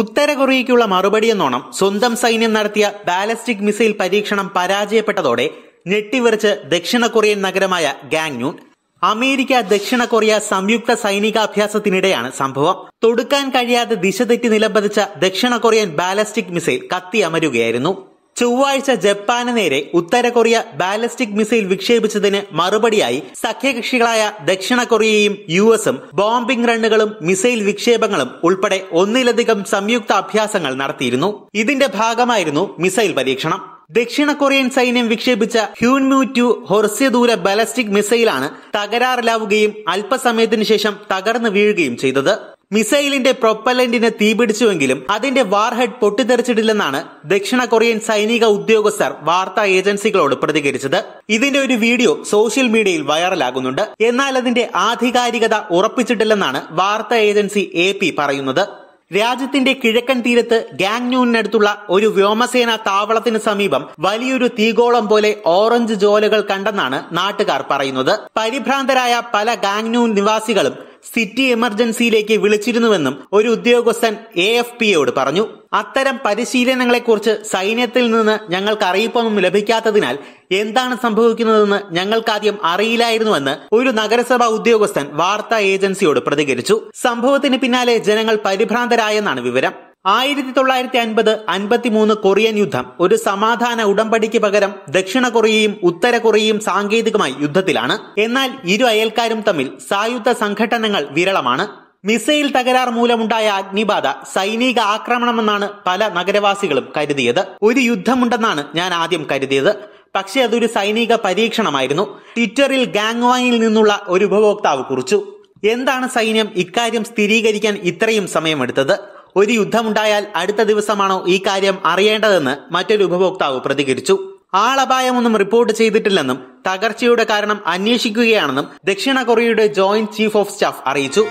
ഉത്തര കൊറിയയ്ക്കുള്ള മറുപടിയെന്നോണം സ്വന്തം സൈന്യം നടത്തിയ ബാലസ്റ്റിക് മിസൈൽ പരീക്ഷണം പരാജയപ്പെട്ടതോടെ ഞെട്ടിവെറിച്ച് ദക്ഷിണ കൊറിയൻ നഗരമായ ഗാങ്നൂൺ അമേരിക്ക ദക്ഷിണ കൊറിയ സംയുക്ത സൈനികാഭ്യാസത്തിനിടെയാണ് സംഭവം തൊടുക്കാൻ കഴിയാതെ ദിശ തെറ്റി നിലംപതിച്ച ദക്ഷിണ കൊറിയൻ ബാലസ്റ്റിക് മിസൈൽ കത്തി അമരുകയായിരുന്നു ചൊവ്വാഴ്ച ജപ്പാന് നേരെ ഉത്തര കൊറിയ ബാലിസ്റ്റിക് മിസൈൽ വിക്ഷേപിച്ചതിന് മറുപടിയായി സഖ്യകക്ഷികളായ ദക്ഷിണ കൊറിയയും യു എസും ബോംബിംഗ് റണ്ണുകളും മിസൈൽ വിക്ഷേപങ്ങളും ഉൾപ്പെടെ ഒന്നിലധികം സംയുക്ത അഭ്യാസങ്ങൾ നടത്തിയിരുന്നു ഇതിന്റെ ഭാഗമായിരുന്നു മിസൈൽ പരീക്ഷണം ദക്ഷിണ കൊറിയൻ സൈന്യം വിക്ഷേപിച്ച ഹ്യൂൻമു ടു ഹൊർസ്യദൂര ബാലസ്റ്റിക് മിസൈലാണ് തകരാറിലാവുകയും അല്പസമയത്തിനു ശേഷം തകർന്നു വീഴുകയും ചെയ്തത് മിസൈലിന്റെ പ്രൊപ്പലന്റിന് തീപിടിച്ചുവെങ്കിലും അതിന്റെ വാർഹെഡ് പൊട്ടിത്തെറിച്ചിട്ടില്ലെന്നാണ് ദക്ഷിണ കൊറിയൻ സൈനിക ഉദ്യോഗസ്ഥർ വാർത്താ ഏജൻസികളോട് പ്രതികരിച്ചത് ഇതിന്റെ ഒരു വീഡിയോ സോഷ്യൽ മീഡിയയിൽ വൈറലാകുന്നുണ്ട് എന്നാൽ അതിന്റെ ആധികാരികത ഉറപ്പിച്ചിട്ടില്ലെന്നാണ് വാർത്താ ഏജൻസി എ പറയുന്നത് രാജ്യത്തിന്റെ കിഴക്കൻ തീരത്ത് ഗാങ്നൂരിനടുത്തുള്ള ഒരു വ്യോമസേന താവളത്തിന് സമീപം വലിയൊരു തീഗോളം പോലെ ഓറഞ്ച് ജോലകൾ കണ്ടെന്നാണ് നാട്ടുകാർ പറയുന്നത് പരിഭ്രാന്തരായ പല ഗാങ്നൂൻ നിവാസികളും സിറ്റി എമർജൻസിയിലേക്ക് വിളിച്ചിരുന്നുവെന്നും ഒരു ഉദ്യോഗസ്ഥൻ എ എഫ് പിയോട് പറഞ്ഞു അത്തരം പരിശീലനങ്ങളെക്കുറിച്ച് സൈന്യത്തിൽ നിന്ന് ഞങ്ങൾക്ക് അറിയിപ്പൊന്നും ലഭിക്കാത്തതിനാൽ എന്താണ് സംഭവിക്കുന്നതെന്ന് ഞങ്ങൾക്കാദ്യം അറിയില്ലായിരുന്നുവെന്ന് ഒരു നഗരസഭാ ഉദ്യോഗസ്ഥൻ വാർത്താ ഏജൻസിയോട് പ്രതികരിച്ചു സംഭവത്തിന് പിന്നാലെ ജനങ്ങൾ പരിഭ്രാന്തരായെന്നാണ് വിവരം ആയിരത്തി തൊള്ളായിരത്തി അൻപത് അൻപത്തിമൂന്ന് കൊറിയൻ യുദ്ധം ഒരു സമാധാന ഉടമ്പടിക്ക് പകരം ദക്ഷിണ കൊറിയയും ഉത്തര കൊറിയയും സാങ്കേതികമായി യുദ്ധത്തിലാണ് എന്നാൽ ഇരു അയൽക്കാരും തമ്മിൽ സായുധ സംഘടനകൾ വിരളമാണ് മിസൈൽ തകരാർ മൂലമുണ്ടായ അഗ്നിബാധ സൈനിക ആക്രമണമെന്നാണ് പല നഗരവാസികളും കരുതിയത് ഒരു യുദ്ധമുണ്ടെന്നാണ് ഞാൻ ആദ്യം കരുതിയത് പക്ഷേ അതൊരു സൈനിക പരീക്ഷണമായിരുന്നു ട്വിറ്ററിൽ ഗാങ്വാങ്ങിൽ നിന്നുള്ള ഒരു ഉപഭോക്താവ് കുറിച്ചു എന്താണ് സൈന്യം ഇക്കാര്യം സ്ഥിരീകരിക്കാൻ ഇത്രയും സമയമെടുത്തത് ഒരു യുദ്ധമുണ്ടായാൽ അടുത്ത ദിവസമാണോ ഈ കാര്യം അറിയേണ്ടതെന്ന് മറ്റൊരു ഉപഭോക്താവ് പ്രതികരിച്ചു ആളപായമൊന്നും റിപ്പോർട്ട് ചെയ്തിട്ടില്ലെന്നും തകർച്ചയുടെ കാരണം അന്വേഷിക്കുകയാണെന്നും ദക്ഷിണ കൊറിയയുടെ ജോയിന്റ് ചീഫ് ഓഫ് സ്റ്റാഫ് അറിയിച്ചു